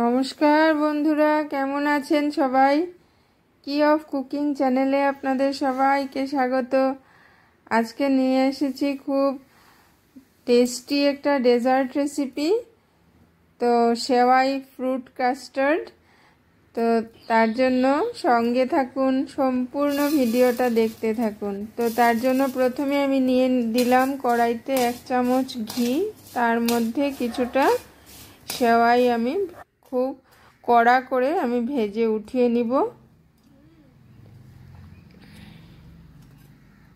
নমস্কার বন্ধুরা কেমন আছেন সবাই কি অফ কুকিং চ্যানেলে আপনাদের সবাইকে স্বাগত আজকে নিয়ে এসেছি খুব টেস্টি একটা ডেজার্ট রেসিপি তো সেওয়াই ফ্রুট কাস্টার্ড তো তার জন্য সঙ্গে থাকুন সম্পূর্ণ ভিডিওটা দেখতে থাকুন তো তার জন্য প্রথমে আমি নিয়ে দিলাম কড়াইতে এক চামচ ঘি তার মধ্যে কিছুটা সেওয়াই আমি খুব কড়া করে আমি ভেজে উঠিয়ে নিব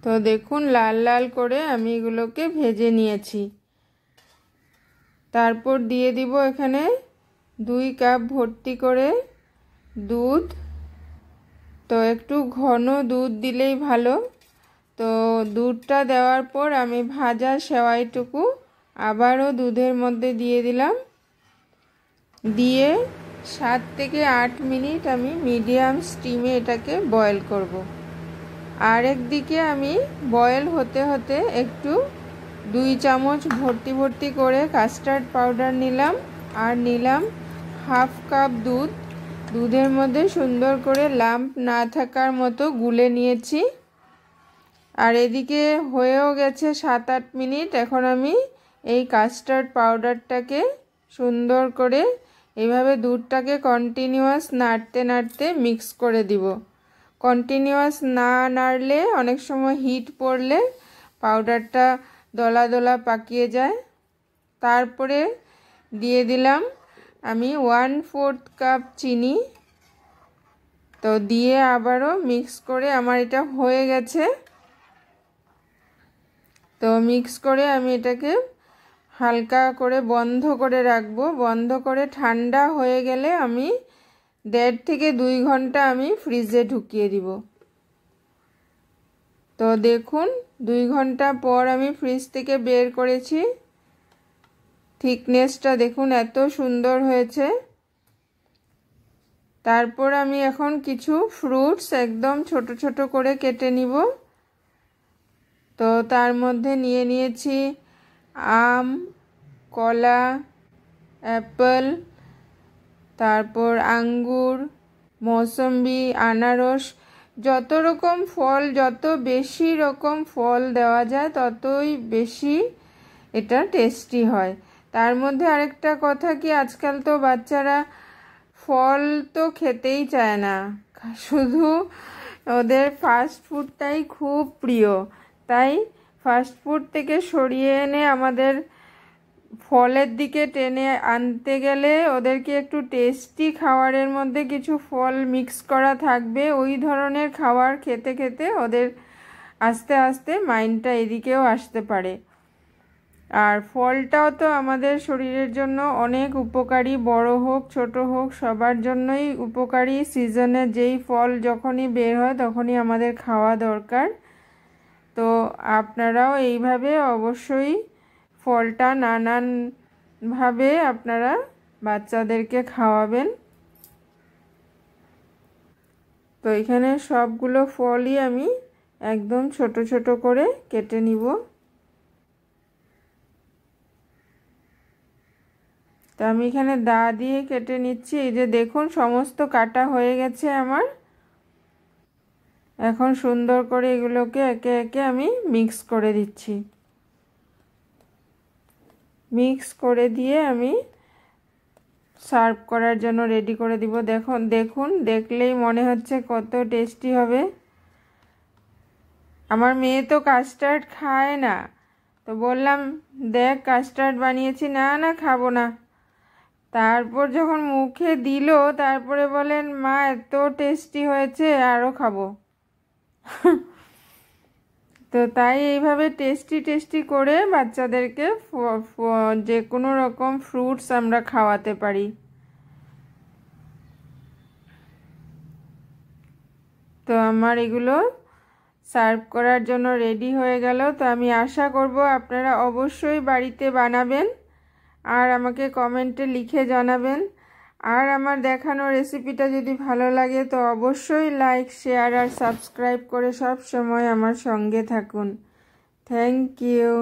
তো দেখুন লাল লাল করে আমি এগুলোকে ভেজে নিয়েছি তারপর দিয়ে দিব এখানে দুই কাপ ভর্তি করে দুধ তো একটু ঘন দুধ দিলেই ভালো তো দুধটা দেওয়ার পর আমি ভাজা সেওয়াইটুকু আবারও দুধের মধ্যে দিয়ে দিলাম দিয়ে সাত থেকে আট মিনিট আমি মিডিয়াম স্টিমে এটাকে বয়েল করব। আরেক দিকে আমি বয়েল হতে হতে একটু দুই চামচ ভর্তি ভর্তি করে কাস্টার্ড পাউডার নিলাম আর নিলাম হাফ কাপ দুধ দুধের মধ্যে সুন্দর করে লাম্প না থাকার মতো গুলে নিয়েছি আর এদিকে হয়েও গেছে সাত আট মিনিট এখন আমি এই কাস্টার্ড পাউডারটাকে সুন্দর করে এভাবে দুধটাকে কন্টিনিউয়াস নাড়তে নাড়তে মিক্স করে দিব কন্টিনিউয়াস না নাড়লে অনেক সময় হিট পড়লে পাউডারটা দলা দলা পাকিয়ে যায় তারপরে দিয়ে দিলাম আমি ওয়ান ফোর্থ কাপ চিনি তো দিয়ে আবারও মিক্স করে আমার এটা হয়ে গেছে তো মিক্স করে আমি এটাকে হালকা করে বন্ধ করে রাখবো বন্ধ করে ঠান্ডা হয়ে গেলে আমি দেড় থেকে দুই ঘন্টা আমি ফ্রিজে ঢুকিয়ে দিব তো দেখুন দুই ঘন্টা পর আমি ফ্রিজ থেকে বের করেছি থিকনেসটা দেখুন এত সুন্দর হয়েছে তারপর আমি এখন কিছু ফ্রুটস একদম ছোট ছোট করে কেটে নিব তো তার মধ্যে নিয়ে নিয়েছি আম কলা অ্যাপেল তারপর আঙ্গুর মৌসম্বি আনারস যত রকম ফল যত বেশি রকম ফল দেওয়া যায় ততই বেশি এটা টেস্টি হয় তার মধ্যে আরেকটা কথা কি আজকাল তো বাচ্চারা ফল তো খেতেই চায় না শুধু ওদের ফাস্ট ফুডটাই খুব প্রিয় তাই ফাস্ট ফুড থেকে সরিয়ে এনে আমাদের ফলের দিকে টেনে আনতে গেলে ওদেরকে একটু টেস্টি খাবারের মধ্যে কিছু ফল মিক্স করা থাকবে ওই ধরনের খাবার খেতে খেতে ওদের আস্তে আস্তে মাইন্ডটা এদিকেও আসতে পারে আর ফলটাও তো আমাদের শরীরের জন্য অনেক উপকারী বড় হোক ছোট হোক সবার জন্যই উপকারী সিজনে যেই ফল যখনই বের হয় তখনই আমাদের খাওয়া দরকার তো আপনারাও এইভাবে অবশ্যই ফলটা নানানভাবে আপনারা বাচ্চাদেরকে খাওয়াবেন তো এখানে সবগুলো ফলই আমি একদম ছোট ছোট করে কেটে নিব তো আমি এখানে দা দিয়ে কেটে নিচ্ছি এই যে দেখুন সমস্ত কাটা হয়ে গেছে আমার এখন সুন্দর করে এগুলোকে একে একে আমি মিক্স করে দিচ্ছি মিক্স করে দিয়ে আমি সার্ভ করার জন্য রেডি করে দিব দেখুন দেখুন দেখলেই মনে হচ্ছে কত টেস্টি হবে আমার মেয়ে তো কাস্টার্ড খায় না তো বললাম দেখ কাস্টার্ড বানিয়েছি না না খাবো না তারপর যখন মুখে দিল তারপরে বলেন মা এত টেস্টি হয়েছে আরও খাবো তো তাই এইভাবে টেস্টি টেস্টি করে বাচ্চাদেরকে যে কোনো রকম ফ্রুটস আমরা খাওয়াতে পারি তো আমার এগুলো সার্ভ করার জন্য রেডি হয়ে গেল তো আমি আশা করব আপনারা অবশ্যই বাড়িতে বানাবেন আর আমাকে কমেন্টে লিখে জানাবেন আর আমার দেখানো রেসিপিটা যদি ভালো লাগে তো অবশ্যই লাইক শেয়ার আর সাবস্ক্রাইব করে সব সময় আমার সঙ্গে থাকুন থ্যাংক ইউ